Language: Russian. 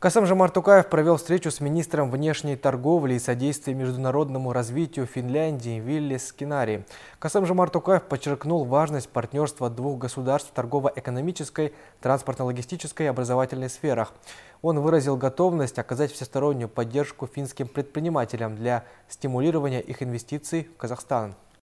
Касым же Мартукаев провел встречу с министром внешней торговли и содействия международному развитию Финляндии Вилли Скинари. Касым же Мартукаев подчеркнул важность партнерства двух государств в торгово-экономической, транспортно-логистической и образовательной сферах. Он выразил готовность оказать всестороннюю поддержку финским предпринимателям для стимулирования их инвестиций в Казахстан.